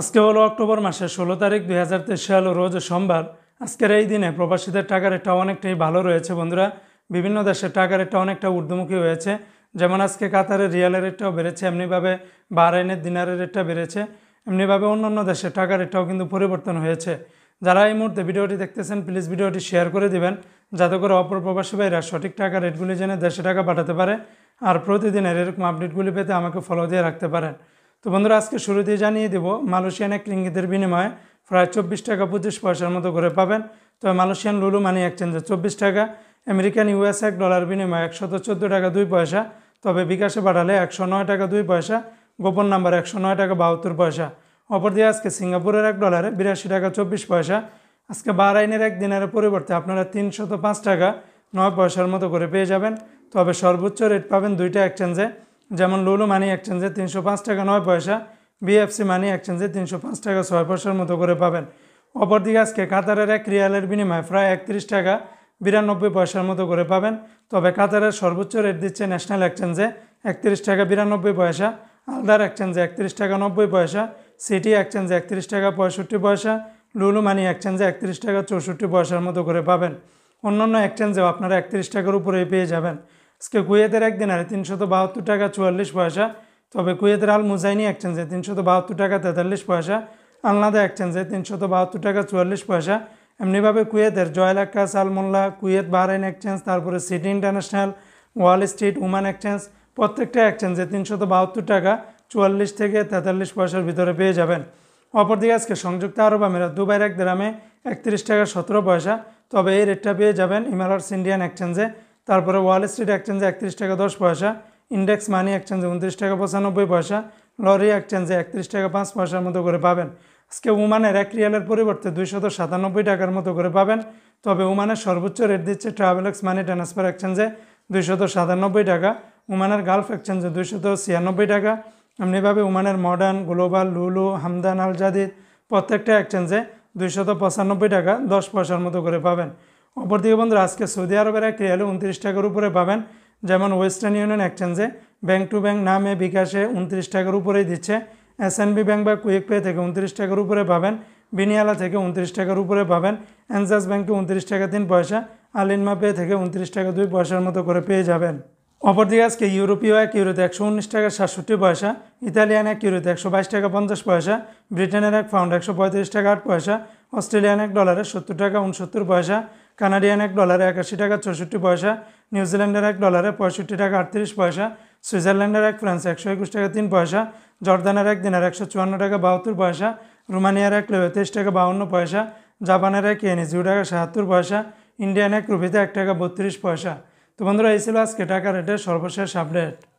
আজকে হলো অক্টোবর মাসের ষোলো তারিখ দুই হাজার তেইশ সাল রোজ সোমবার আজকের এই দিনে প্রবাসীদের টাকার রেটটা অনেকটাই ভালো রয়েছে বন্ধুরা বিভিন্ন দেশের টাকার রেটটা অনেকটা ঊর্ধ্বমুখী হয়েছে যেমন আজকে কাতারের রিয়ালের রেটটাও বেড়েছে এমনিভাবে বাহরাইনের দিনারের রেটটা বেড়েছে এমনিভাবে অন্য অন্য দেশের টাকার রেটটাও কিন্তু পরিবর্তন হয়েছে যারা এই মুহূর্তে ভিডিওটি দেখতেছেন প্লিজ ভিডিওটি শেয়ার করে দিবেন যাতে করে অপর প্রবাসী ভাইরা সঠিক টাকা রেটগুলি জেনে দেশে টাকা পাঠাতে পারে আর প্রতিদিনের এরকম আপডেটগুলি পেতে আমাকে ফলো দিয়ে রাখতে পারেন তো বন্ধুরা আজকে দিয়ে জানিয়ে দেব মালয়েশিয়ান এক রিঙ্গিতের বিনিময়ে প্রায় চব্বিশ টাকা পঁচিশ পয়সার মতো করে পাবেন তো মালয়েশিয়ান লুলু মানি এক্সচেঞ্জে চব্বিশ টাকা আমেরিকান ইউএস এক ডলার বিনিময়ে একশত চোদ্দো টাকা দুই পয়সা তবে বিকাশে বাড়ালে একশো নয় টাকা দুই পয়সা গোপন নাম্বার একশো নয় টাকা বাহাত্তর পয়সা অপরদিকে আজকে সিঙ্গাপুরের এক ডলারে বিরাশি টাকা চব্বিশ পয়সা আজকে আইনের এক দিনের পরিবর্তে আপনারা তিনশত পাঁচ টাকা নয় পয়সার মতো করে পেয়ে যাবেন তবে সর্বোচ্চ রেট পাবেন দুইটা এক্সচেঞ্জে যেমন লুলু মানি এক্সচেঞ্জে তিনশো পাঁচ টাকা নয় পয়সা বিএফসি মানি এক্সচেঞ্জে তিনশো পাঁচ টাকা ছয় পয়সার মতো করে পাবেন অপরদিকে আজকে কাতারের এক রিয়ালের বিনিময়ে প্রায় একত্রিশ টাকা বিরানব্বই পয়সার মতো করে পাবেন তবে কাতারের সর্বোচ্চ রেট দিচ্ছে ন্যাশনাল এক্সচেঞ্জে একত্রিশ টাকা বিরানব্বই পয়সা আলদার এক্সচেঞ্জে একত্রিশ টাকা নব্বই পয়সা সিটি এক্সচেঞ্জে একত্রিশ টাকা পঁয়ষট্টি পয়সা লুলু মানি এক্সচেঞ্জে একত্রিশ টাকা চৌষট্টি পয়সার মতো করে পাবেন অন্যান্য এক্সচেঞ্জেও আপনারা একত্রিশ টাকার উপরে পেয়ে যাবেন আজকে কুয়েতের এক দিনারে তিনশত বাহাত্তর টাকা চুয়াল্লিশ পয়সা তবে কুয়েতের আল মুজাইনি এক্সচেঞ্জে তিনশত বাহাত্তর টাকা তেতাল্লিশ পয়সা আলনাদা এক্সচেঞ্জে তিনশত বাহাত্তর টাকা চুয়াল্লিশ পয়সা এমনিভাবে কুয়েতের জয়লাক্কা সালমোল্লা কুয়েত বাহরাইন এক্সচেঞ্জ তারপরে city international Wall Street Oman exchange প্রত্যেকটা এক্সচেঞ্জে তিনশত বাহাত্তর টাকা চুয়াল্লিশ থেকে তেতাল্লিশ পয়সার ভিতরে পেয়ে যাবেন অপরদিকে আজকে সংযুক্ত আরব আমিরাত দুবাইয়ের এক গ্রামে একত্রিশ টাকা সতেরো পয়সা তবে এই রেটটা পেয়ে যাবেন ইমারার্স ইন্ডিয়ান এক্সচেঞ্জে তারপরে ওয়াল স্ট্রিট এক্সচেঞ্জে একত্রিশ টাকা দশ পয়সা ইন্ডেক্স মানি এক্সচেঞ্জে উনত্রিশ টাকা পঁচানব্বই পয়সা লরি এক্সচেঞ্জে একত্রিশ টাকা পাঁচ পয়সার মতো করে পাবেন আজকে উমানের এক রিয়ালের পরিবর্তে দুইশত সাতানব্বই টাকার মতো করে পাবেন তবে উমানের সর্বোচ্চ রেট দিচ্ছে ট্রাভেলক্স মানি ট্রান্সফার এক্সচেঞ্জে দুইশত সাতানব্বই টাকা উমানের গালফ এক্সচেঞ্জে দুইশত ছিয়ানব্বই টাকা এমনিভাবে উমানের মডার্ন গ্লোবাল লুলু হামদান আল জাদিদ প্রত্যেকটা এক্সচেঞ্জে দুইশত পঁচানব্বই টাকা দশ পয়সার মতো করে পাবেন অপরদিকে বন্ধুরা আজকে সৌদি আরবের একটি রিয়ালে উনত্রিশ টাকার উপরে পাবেন যেমন ওয়েস্টার্ন ইউনিয়ন এক্সচেঞ্জে ব্যাংক টু ব্যাংক নামে বিকাশে উনত্রিশ টাকার উপরেই দিচ্ছে এসএনবি ব্যাংক বা কুইক পে থেকে উনত্রিশ টাকার উপরে পাবেন বিনিয়ালা থেকে উনত্রিশ টাকার উপরে পাবেন অ্যানজাস ব্যাংকে উনত্রিশ টাকা তিন পয়সা আলিনমা পে থেকে উনত্রিশ টাকা দুই পয়সার মতো করে পেয়ে যাবেন অপরদিকে আজকে ইউরোপীয় এক ইউরোতে একশো উনিশ টাকা সাতষট্টি পয়সা ইতালিয়ান এক ইউরোতে একশো বাইশ টাকা পঞ্চাশ পয়সা ব্রিটেনের এক পাউন্ড একশো পঁয়ত্রিশ টাকা আট পয়সা অস্ট্রেলিয়ান এক ডলারে সত্তর টাকা উনসত্তর পয়সা কানাডিয়ান এক ডলারে একাশি টাকা চৌষট্টি পয়সা নিউজিল্যান্ডের এক ডলারে পঁয়ষট্টি টাকা আটত্রিশ পয়সা সুইজারল্যান্ডের এক ফ্রান্স একশো একুশ টাকা তিন পয়সা জর্দানের এক দিনের একশো চুয়ান্ন টাকা বাহাত্তর পয়সা রোমানিয়ার এক লেবে তেইশ টাকা বাউন্ন পয়সা জাপানের এক ইয়েনি জিরো টাকা সাহাত্তর পয়সা ইন্ডিয়ান এক রুপিতে এক টাকা বত্রিশ পয়সা তো বন্ধুরা এই ছিল আজকে টাকা রেটের সর্বশেষ আপডেট